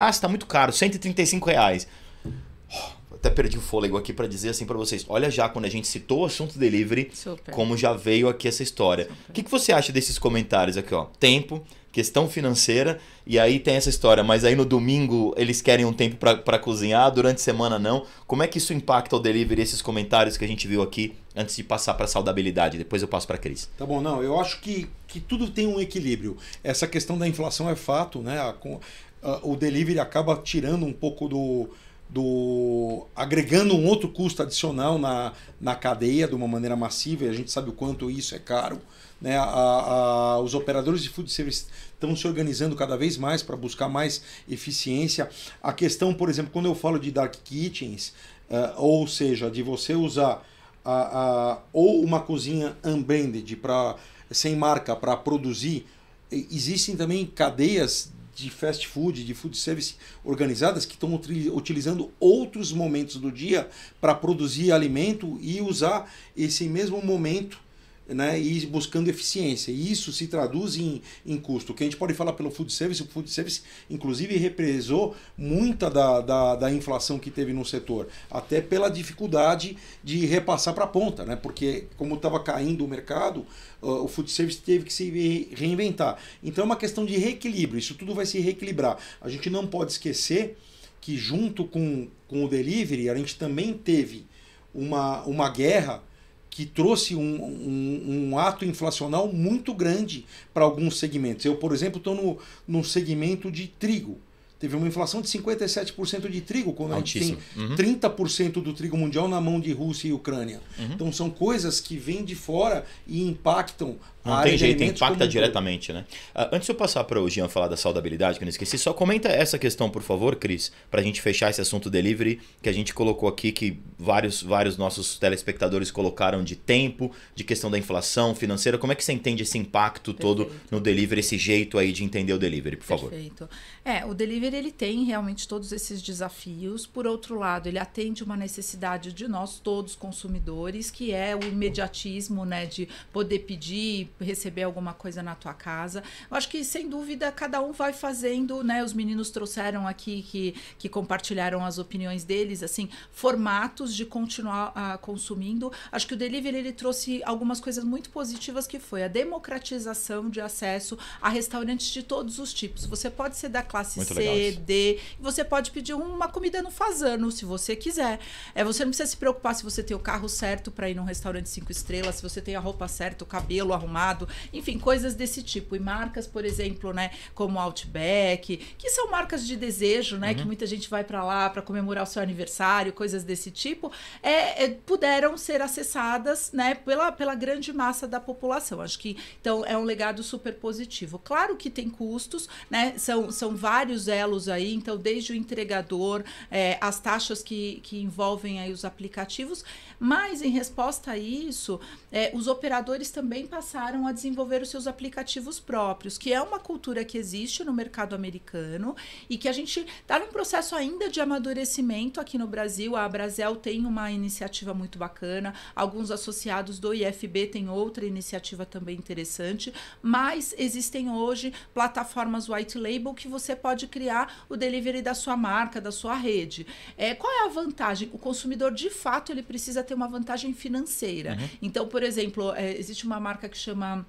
Ah, está muito caro, 135 reais. Oh, até perdi o fôlego aqui para dizer assim para vocês. Olha já, quando a gente citou o assunto delivery, Super. como já veio aqui essa história. O que, que você acha desses comentários aqui, ó? Tempo, questão financeira, e aí tem essa história, mas aí no domingo eles querem um tempo para cozinhar, durante a semana não. Como é que isso impacta o delivery, esses comentários que a gente viu aqui, antes de passar para a saudabilidade? Depois eu passo para a Cris. Tá bom, não, eu acho que, que tudo tem um equilíbrio. Essa questão da inflação é fato, né? A, ah, o delivery acaba tirando um pouco do, do agregando um outro custo adicional na, na cadeia de uma maneira massiva e a gente sabe o quanto isso é caro né a, a, os operadores de food service estão se organizando cada vez mais para buscar mais eficiência a questão por exemplo quando eu falo de dark kitchens uh, ou seja de você usar a, a, ou uma cozinha unbranded para sem marca para produzir existem também cadeias de fast food, de food service organizadas que estão utilizando outros momentos do dia para produzir alimento e usar esse mesmo momento né, e buscando eficiência. E isso se traduz em, em custo. O que a gente pode falar pelo food service, o food service inclusive represou muita da, da, da inflação que teve no setor, até pela dificuldade de repassar para a ponta, né, porque como estava caindo o mercado, o food service teve que se reinventar. Então é uma questão de reequilíbrio, isso tudo vai se reequilibrar. A gente não pode esquecer que junto com, com o delivery, a gente também teve uma, uma guerra que trouxe um, um, um ato inflacional muito grande para alguns segmentos. Eu, por exemplo, estou no segmento de trigo. Teve uma inflação de 57% de trigo, quando Altíssimo. a gente tem uhum. 30% do trigo mundial na mão de Rússia e Ucrânia. Uhum. Então são coisas que vêm de fora e impactam não a área tem jeito, impacta diretamente, né? Uh, antes de eu passar para o Jean falar da saudabilidade, que eu não esqueci, só comenta essa questão, por favor, Cris, para a gente fechar esse assunto delivery que a gente colocou aqui, que vários, vários nossos telespectadores colocaram de tempo, de questão da inflação financeira. Como é que você entende esse impacto Perfeito. todo no delivery, esse jeito aí de entender o delivery, por favor? Perfeito. É, o delivery ele tem realmente todos esses desafios. Por outro lado, ele atende uma necessidade de nós todos consumidores, que é o imediatismo, né, de poder pedir, receber alguma coisa na tua casa. Eu acho que sem dúvida cada um vai fazendo, né? Os meninos trouxeram aqui que, que compartilharam as opiniões deles, assim, formatos de continuar uh, consumindo. Acho que o delivery ele trouxe algumas coisas muito positivas que foi a democratização de acesso a restaurantes de todos os tipos. Você pode ser da classe muito C, legal D. Você pode pedir uma comida no fazano, se você quiser. É, você não precisa se preocupar se você tem o carro certo para ir num restaurante cinco estrelas, se você tem a roupa certa, o cabelo arrumado, enfim, coisas desse tipo. E marcas, por exemplo, né, como Outback, que são marcas de desejo, né, uhum. que muita gente vai para lá para comemorar o seu aniversário, coisas desse tipo, é, é, puderam ser acessadas, né, pela, pela grande massa da população. Acho que então é um legado super positivo. Claro que tem custos, né, são, são vários elos paralelos aí, então desde o entregador, é, as taxas que, que envolvem aí os aplicativos mas, em resposta a isso, é, os operadores também passaram a desenvolver os seus aplicativos próprios, que é uma cultura que existe no mercado americano e que a gente está num processo ainda de amadurecimento aqui no Brasil. A Brasel tem uma iniciativa muito bacana, alguns associados do IFB têm outra iniciativa também interessante, mas existem hoje plataformas white label que você pode criar o delivery da sua marca, da sua rede. É, qual é a vantagem? O consumidor, de fato, ele precisa ter uma vantagem financeira. Uhum. Então, por exemplo, é, existe uma marca que chama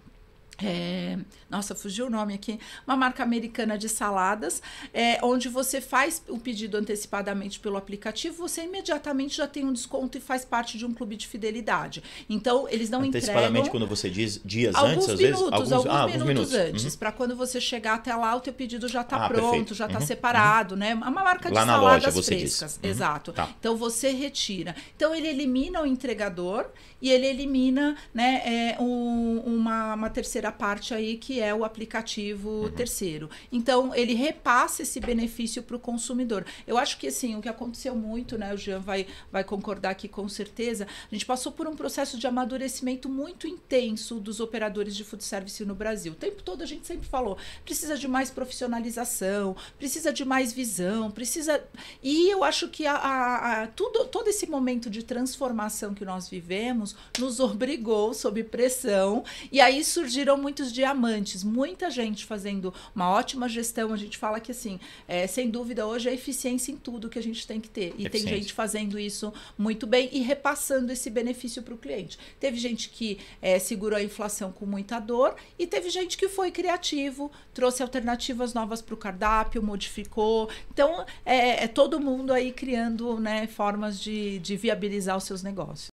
é, nossa, fugiu o nome aqui. Uma marca americana de saladas, é, onde você faz o pedido antecipadamente pelo aplicativo, você imediatamente já tem um desconto e faz parte de um clube de fidelidade. Então, eles não antecipadamente, entregam. Antecipadamente, quando você diz dias antes, às minutos, vezes? Alguns, alguns, ah, minutos, minutos antes. Uhum. Para quando você chegar até lá, o teu pedido já está ah, pronto, perfeito. já está uhum. separado, uhum. né? É uma marca lá de saladas loja, frescas. Uhum, exato. Tá. Então, você retira. Então, ele elimina o entregador e ele elimina né, é, um, uma, uma terceira da parte aí que é o aplicativo uhum. terceiro. Então, ele repassa esse benefício para o consumidor. Eu acho que, assim, o que aconteceu muito, né, o Jean vai, vai concordar aqui com certeza, a gente passou por um processo de amadurecimento muito intenso dos operadores de food service no Brasil. O tempo todo a gente sempre falou, precisa de mais profissionalização, precisa de mais visão, precisa... E eu acho que a, a, a tudo, todo esse momento de transformação que nós vivemos nos obrigou sob pressão, e aí surgiram muitos diamantes, muita gente fazendo uma ótima gestão. A gente fala que, assim, é, sem dúvida, hoje é eficiência em tudo que a gente tem que ter. E tem gente fazendo isso muito bem e repassando esse benefício para o cliente. Teve gente que é, segurou a inflação com muita dor e teve gente que foi criativo, trouxe alternativas novas para o cardápio, modificou. Então, é, é, todo mundo aí criando né, formas de, de viabilizar os seus negócios.